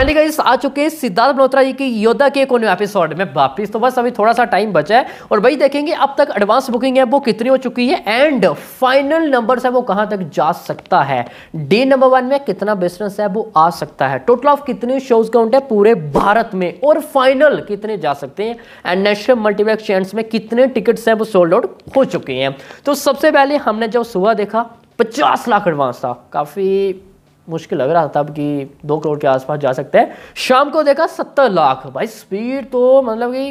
finally guys आ चुके हैं सिद्धार्थ मल्होत्रा जी की योद्धा के कोने एपिसोड में वापस तो बस अभी थोड़ा सा टाइम बचा है और भाई देखेंगे अब तक एडवांस बुकिंग है वो कितनी हो चुकी है एंड फाइनल नंबर है वो कहां तक जा सकता है डे नंबर वन में कितना बिजनेस है वो आ सकता है टोटल ऑफ कितने शोज काउंट है पूरे भारत में और फाइनल कितने जा सकते हैं एंड नेशनल मल्टीप्लेक्स चैंट्स में कितने टिकट्स हैं वो सोल्ड आउट हो चुके हैं तो सबसे पहले हमने जब सुबह देखा पचास लाख एडवांस था काफ़ी मुश्किल लग रहा था अब कि दो करोड़ के आसपास जा सकते हैं शाम को देखा सत्तर लाख भाई स्पीड तो मतलब कि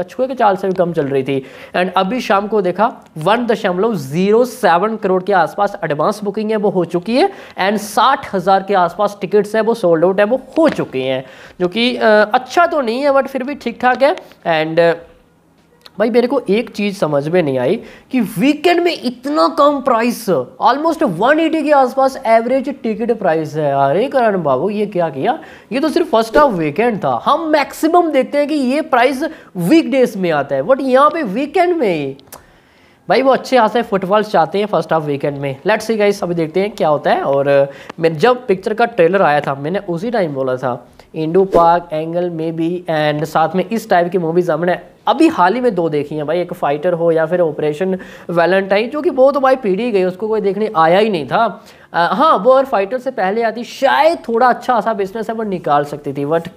कछुए के चाल से भी कम चल रही थी एंड अभी शाम को देखा वन दशमलव जीरो सेवन करोड़ के आसपास एडवांस बुकिंग है वो हो चुकी है एंड साठ हज़ार के आसपास टिकट्स है वो सोल्ड आउट है वो हो चुकी हैं जो कि अच्छा तो नहीं है बट फिर भी ठीक ठाक है एंड भाई मेरे को एक चीज़ समझ में नहीं आई कि वीकेंड में इतना कम प्राइस ऑलमोस्ट 180 के आसपास एवरेज टिकट प्राइस है अरे करण बाबू ये क्या किया ये तो सिर्फ फर्स्ट हाफ वीकेंड था हम मैक्सिमम देखते हैं कि ये प्राइस वीकडेज में आता है बट यहाँ पे वीकेंड में भाई वो अच्छे खासे फुटबॉल चाहते हैं फर्स्ट हाफ वीकेंड में लेट सी गाइस अभी देखते हैं क्या होता है और मैं जब पिक्चर का ट्रेलर आया था मैंने उसी टाइम बोला था Indo Pak angle maybe and साथ में इस टाइप की मूवीज़ हमने अभी हाल ही में दो देखी हैं भाई एक फ़ाइटर हो या फिर ऑपरेशन वैलेंटाइन जो कि वो तो भाई पीढ़ी गई उसको कोई देखने आया ही नहीं था आ, हाँ वो और फाइटर से पहले आती शायद थोड़ा अच्छा सा बिजनेस है वो निकाल सकती थी बट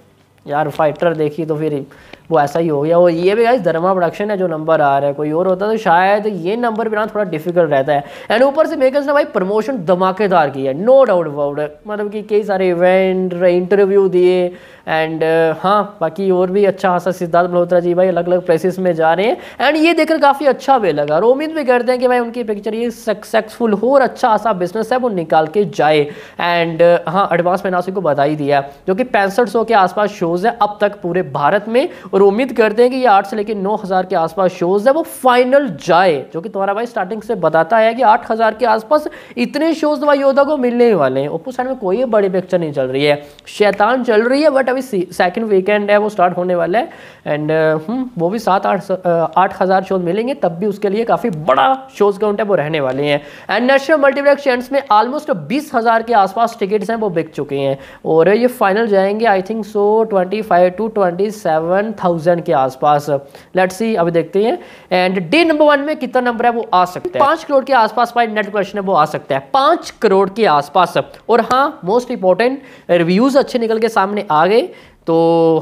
यार फाइटर देखी तो फिर वो ऐसा ही हो गया और ये भी गाइस धर्मा प्रोडक्शन है जो नंबर आ रहा है कोई और होता तो शायद ये नंबर भी ना थोड़ा डिफिकल्ट रहता है एंड ऊपर से मेकर्स ने भाई प्रमोशन धमाकेदार की है नो डाउट अबाउट मतलब कि कई सारे इवेंट इंटरव्यू दिए एंड uh, हाँ बाकी और भी अच्छा खासा सिद्धार्थ मल्होत्रा जी भाई अलग अलग प्लेसेस में जा रहे हैं एंड ये देखकर काफ़ी अच्छा भी लगा और उम्मीद भी करते हैं कि भाई उनकी पिक्चर ये सक्सेसफुल हो और अच्छा खासा बिजनेस है वो निकाल के जाए एंड हाँ एडवांस मैंने आपको बधाई ही दिया जो कि पैंसठ के आसपास शोज़ हैं अब तक पूरे भारत में और उम्मीद करते हैं कि ये आठ से लेकर नौ हज़ार के आसपास शोज़ है वो फाइनल जाए जो कि तुम्हारा भाई स्टार्टिंग से बताता है कि आठ हज़ार के आसपास इतने शोज़ भाई योद्धा को मिलने ही वाले हैं ओप्पो साइड में कोई बड़ी पिक्चर नहीं चल रही है शैतान चल रही है बट अभी सेकेंड वीकेंड है वो स्टार्ट होने वाला है एंड uh, हम्म, वो भी सात आठ uh, आठ हज़ार शोज मिलेंगे तब भी उसके लिए काफ़ी बड़ा शोज काउंट है वो रहने वाले हैं एंड नेशनल मल्टीप्लेक्स चैंस में ऑलमोस्ट बीस हज़ार के आसपास टिकट्स हैं वो बिक चुके हैं और ये फाइनल जाएंगे I think so twenty five to twenty seven thousand के आसपास लेट सी अभी देखते हैं एंड डे नंबर वन में कितना नंबर है वो आ सकता है पांच करोड़ के आसपास भाई नेट क्वेश्चन है वो आ सकता है पांच करोड़ के आसपास और हाँ मोस्ट इंपॉर्टेंट रिव्यूज़ अच्छे निकल के सामने आ गए तो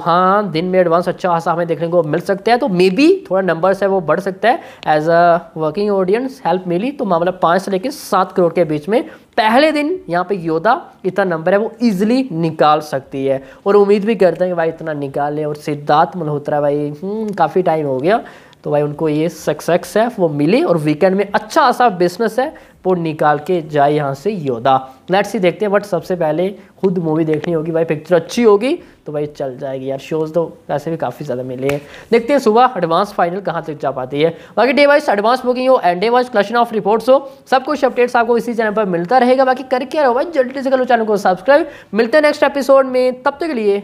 हाँ दिन में एडवांस अच्छा खासा हमें देखने को मिल सकता है तो मे बी थोड़ा नंबर्स है वो बढ़ सकता है as a working audience help मिली तो मामला पाँच से लेकर सात करोड़ के बीच में पहले दिन यहाँ पे योदा इतना नंबर है वो इजिली निकाल सकती है और उम्मीद भी करते हैं कि भाई इतना निकाले और सिद्धार्थ मल्होत्रा भाई हम्म, काफ़ी टाइम हो गया तो भाई उनको ये सक्सेस है वो मिली और वीकेंड में अच्छा ऐसा बिजनेस है वो निकाल के जाए यहाँ से योदा लेट्स ही देखते हैं बट सबसे पहले खुद मूवी देखनी होगी भाई पिक्चर अच्छी होगी तो भाई चल जाएगी यार शोज़ तो वैसे भी काफ़ी ज़्यादा मिले हैं देखते हैं सुबह एडवांस फाइनल कहाँ तक जा पाती है बाकी डे वाइज एडवांस बुकिंग हो and day wise collection of reports हो सब कुछ अपडेट्स आपको इसी चैनल पर मिलता रहेगा बाकी करके रहो भाई जल्दी से करो चैनल को सब्सक्राइब मिलते हैं नेक्स्ट एपिसोड में तब तक के लिए